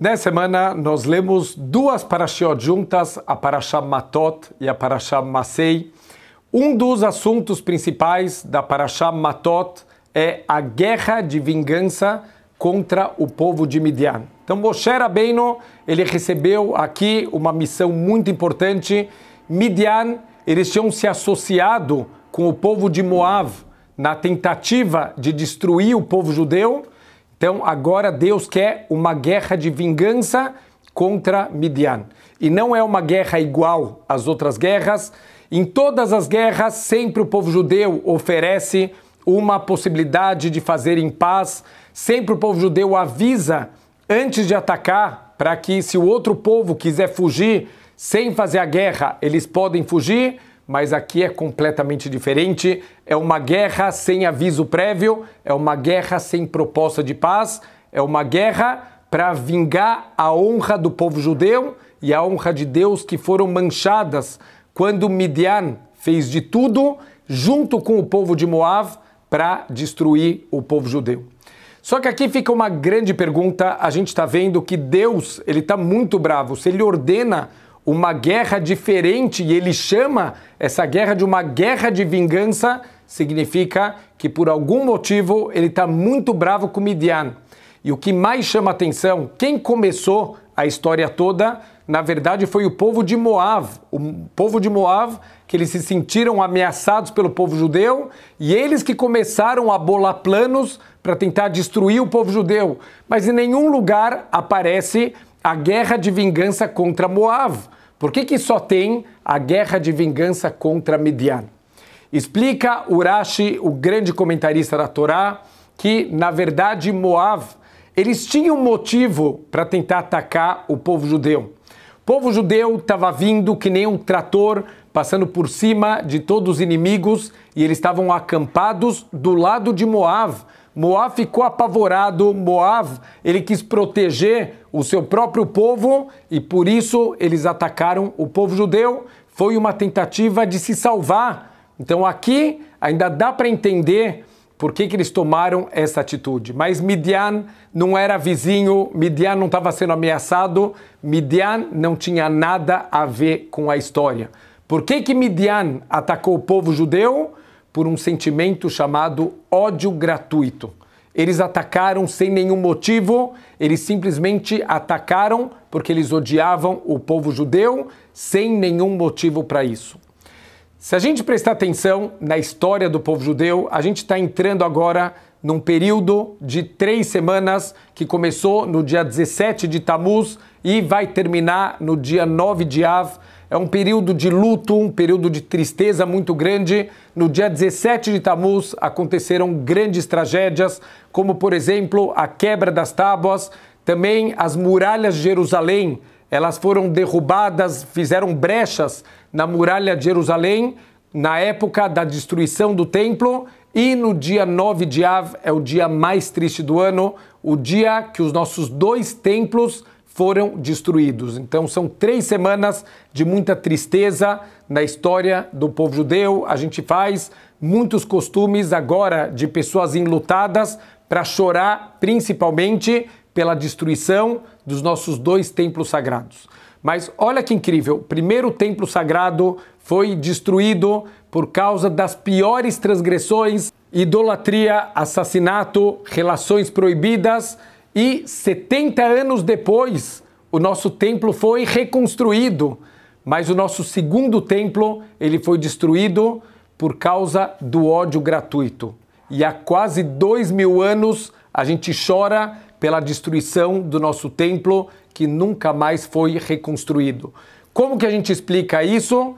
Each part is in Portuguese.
Nessa semana, nós lemos duas parashiot juntas, a Parashá Matot e a Parashá Masei. Um dos assuntos principais da Parashá Matot é a guerra de vingança contra o povo de Midian. Então, Moshe Rabbeinu, ele recebeu aqui uma missão muito importante. Midian, eles tinham se associado com o povo de Moab na tentativa de destruir o povo judeu então agora Deus quer uma guerra de vingança contra Midian. E não é uma guerra igual às outras guerras. Em todas as guerras, sempre o povo judeu oferece uma possibilidade de fazer em paz. Sempre o povo judeu avisa antes de atacar, para que se o outro povo quiser fugir sem fazer a guerra, eles podem fugir mas aqui é completamente diferente. É uma guerra sem aviso prévio, é uma guerra sem proposta de paz, é uma guerra para vingar a honra do povo judeu e a honra de Deus que foram manchadas quando Midian fez de tudo junto com o povo de Moab para destruir o povo judeu. Só que aqui fica uma grande pergunta. A gente está vendo que Deus ele está muito bravo. Se ele ordena uma guerra diferente, e ele chama essa guerra de uma guerra de vingança, significa que por algum motivo ele está muito bravo com Midian. E o que mais chama atenção, quem começou a história toda, na verdade, foi o povo de Moab. O povo de Moab, que eles se sentiram ameaçados pelo povo judeu, e eles que começaram a bolar planos para tentar destruir o povo judeu. Mas em nenhum lugar aparece a guerra de vingança contra Moab. Por que, que só tem a guerra de vingança contra Midian? Explica Urashi, o grande comentarista da Torá, que na verdade Moab, eles tinham motivo para tentar atacar o povo judeu. O povo judeu estava vindo que nem um trator, passando por cima de todos os inimigos, e eles estavam acampados do lado de Moab, Moab ficou apavorado, Moab, ele quis proteger o seu próprio povo e por isso eles atacaram o povo judeu. Foi uma tentativa de se salvar. Então aqui ainda dá para entender por que, que eles tomaram essa atitude. Mas Midian não era vizinho, Midian não estava sendo ameaçado, Midian não tinha nada a ver com a história. Por que, que Midian atacou o povo judeu? por um sentimento chamado ódio gratuito. Eles atacaram sem nenhum motivo, eles simplesmente atacaram porque eles odiavam o povo judeu sem nenhum motivo para isso. Se a gente prestar atenção na história do povo judeu, a gente está entrando agora num período de três semanas que começou no dia 17 de Tammuz e vai terminar no dia 9 de Av, é um período de luto, um período de tristeza muito grande. No dia 17 de Tammuz aconteceram grandes tragédias, como por exemplo a quebra das tábuas, também as muralhas de Jerusalém, elas foram derrubadas, fizeram brechas na muralha de Jerusalém na época da destruição do templo. E no dia 9 de Av é o dia mais triste do ano, o dia que os nossos dois templos foram destruídos. Então são três semanas de muita tristeza na história do povo judeu. A gente faz muitos costumes agora de pessoas enlutadas para chorar, principalmente pela destruição dos nossos dois templos sagrados. Mas olha que incrível, o primeiro templo sagrado foi destruído por causa das piores transgressões, idolatria, assassinato, relações proibidas e 70 anos depois, o nosso templo foi reconstruído, mas o nosso segundo templo, ele foi destruído por causa do ódio gratuito. E há quase dois mil anos a gente chora pela destruição do nosso templo que nunca mais foi reconstruído. Como que a gente explica isso?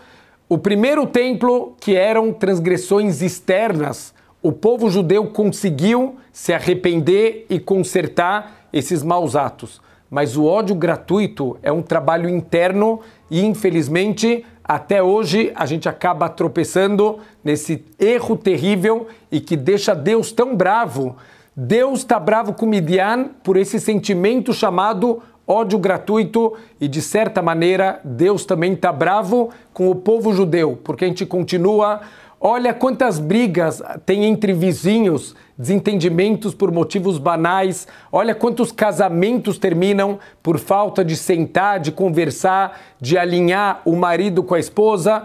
O primeiro templo, que eram transgressões externas, o povo judeu conseguiu se arrepender e consertar esses maus atos. Mas o ódio gratuito é um trabalho interno e, infelizmente, até hoje a gente acaba tropeçando nesse erro terrível e que deixa Deus tão bravo. Deus está bravo com Midian por esse sentimento chamado ódio gratuito e, de certa maneira, Deus também está bravo com o povo judeu, porque a gente continua Olha quantas brigas tem entre vizinhos, desentendimentos por motivos banais. Olha quantos casamentos terminam por falta de sentar, de conversar, de alinhar o marido com a esposa.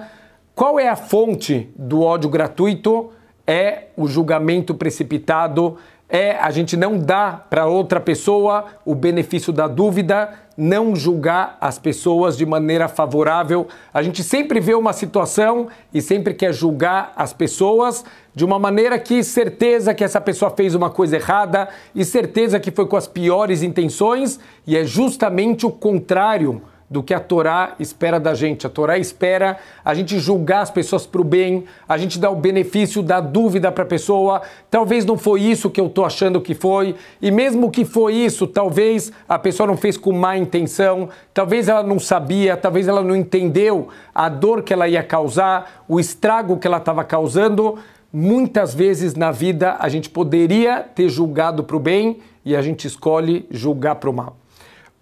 Qual é a fonte do ódio gratuito? É o julgamento precipitado, é a gente não dá para outra pessoa o benefício da dúvida, não julgar as pessoas de maneira favorável. A gente sempre vê uma situação e sempre quer julgar as pessoas de uma maneira que certeza que essa pessoa fez uma coisa errada e certeza que foi com as piores intenções, e é justamente o contrário do que a Torá espera da gente. A Torá espera a gente julgar as pessoas para o bem, a gente dá o benefício da dúvida para a pessoa. Talvez não foi isso que eu estou achando que foi, e mesmo que foi isso, talvez a pessoa não fez com má intenção, talvez ela não sabia, talvez ela não entendeu a dor que ela ia causar, o estrago que ela estava causando. Muitas vezes na vida a gente poderia ter julgado para o bem e a gente escolhe julgar para o mal.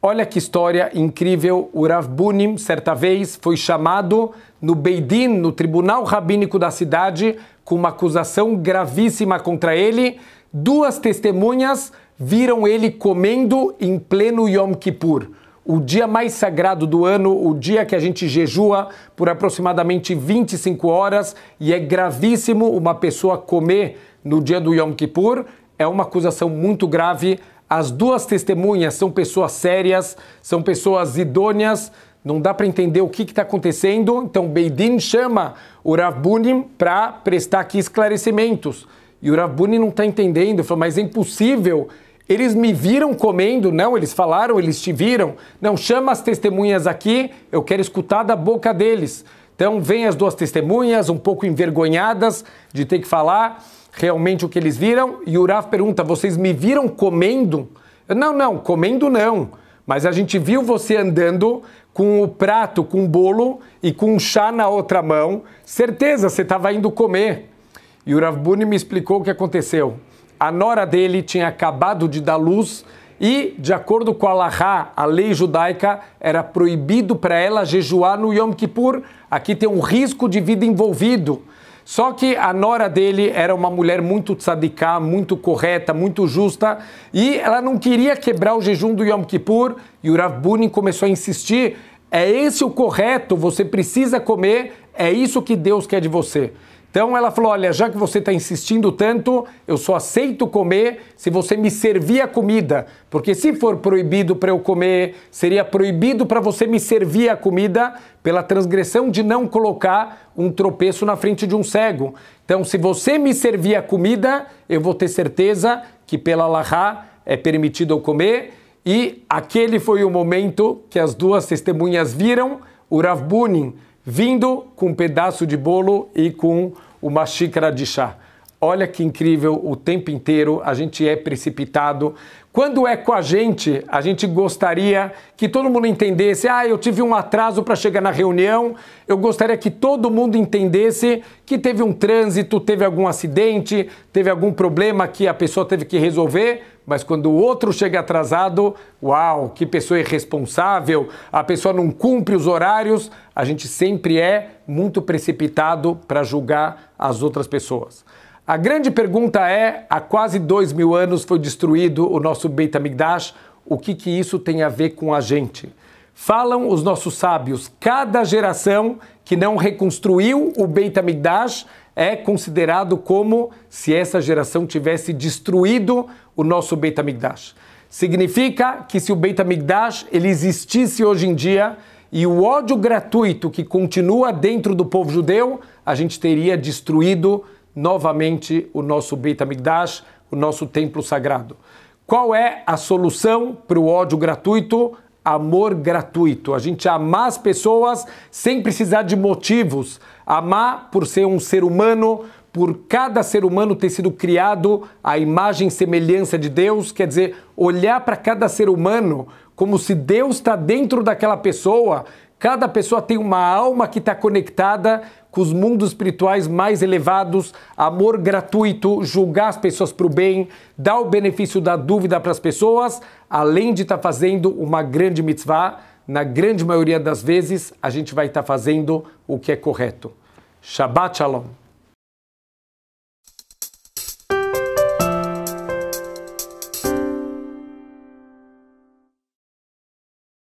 Olha que história incrível. O Rav Bunim, certa vez, foi chamado no Beidin, no tribunal rabínico da cidade, com uma acusação gravíssima contra ele. Duas testemunhas viram ele comendo em pleno Yom Kippur o dia mais sagrado do ano, o dia que a gente jejua por aproximadamente 25 horas, e é gravíssimo uma pessoa comer no dia do Yom Kippur, é uma acusação muito grave as duas testemunhas são pessoas sérias, são pessoas idôneas, não dá para entender o que está acontecendo. Então, Beidin chama o Rav Bunim para prestar aqui esclarecimentos. E o Rav Bunim não está entendendo, falou, mas é impossível. Eles me viram comendo, não, eles falaram, eles te viram. Não, chama as testemunhas aqui, eu quero escutar da boca deles. Então, vem as duas testemunhas, um pouco envergonhadas de ter que falar realmente o que eles viram. E o Rav pergunta: Vocês me viram comendo? Eu, não, não, comendo não. Mas a gente viu você andando com o prato, com o bolo e com o chá na outra mão. Certeza, você estava indo comer. E o Rav Buni me explicou o que aconteceu. A nora dele tinha acabado de dar luz e, de acordo com a Lahá, a lei judaica, era proibido para ela jejuar no Yom Kippur. Aqui tem um risco de vida envolvido. Só que a nora dele era uma mulher muito tzadiká, muito correta, muito justa, e ela não queria quebrar o jejum do Yom Kippur, e o Rav Bunin começou a insistir, é esse o correto, você precisa comer, é isso que Deus quer de você. Então ela falou: olha, já que você está insistindo tanto, eu só aceito comer se você me servir a comida. Porque se for proibido para eu comer, seria proibido para você me servir a comida pela transgressão de não colocar um tropeço na frente de um cego. Então, se você me servir a comida, eu vou ter certeza que pela Lahá é permitido eu comer. E aquele foi o momento que as duas testemunhas viram o Rav Bunin vindo com um pedaço de bolo e com uma xícara de chá. Olha que incrível, o tempo inteiro a gente é precipitado. Quando é com a gente, a gente gostaria que todo mundo entendesse: ah, eu tive um atraso para chegar na reunião. Eu gostaria que todo mundo entendesse que teve um trânsito, teve algum acidente, teve algum problema que a pessoa teve que resolver. Mas quando o outro chega atrasado, uau, que pessoa irresponsável, a pessoa não cumpre os horários. A gente sempre é muito precipitado para julgar as outras pessoas. A grande pergunta é: há quase dois mil anos foi destruído o nosso Beit Amigdash, o que, que isso tem a ver com a gente? Falam os nossos sábios, cada geração que não reconstruiu o Beit Amigdash é considerado como se essa geração tivesse destruído o nosso Beit Amigdash. Significa que se o Beit Amigdash ele existisse hoje em dia e o ódio gratuito que continua dentro do povo judeu, a gente teria destruído o novamente o nosso Beit migdash o nosso templo sagrado. Qual é a solução para o ódio gratuito? Amor gratuito. A gente amar as pessoas sem precisar de motivos. Amar por ser um ser humano, por cada ser humano ter sido criado à imagem e semelhança de Deus, quer dizer, olhar para cada ser humano como se Deus está dentro daquela pessoa. Cada pessoa tem uma alma que está conectada com os mundos espirituais mais elevados, amor gratuito, julgar as pessoas para o bem, dar o benefício da dúvida para as pessoas, além de estar tá fazendo uma grande mitzvah, na grande maioria das vezes a gente vai estar tá fazendo o que é correto. Shabbat Shalom.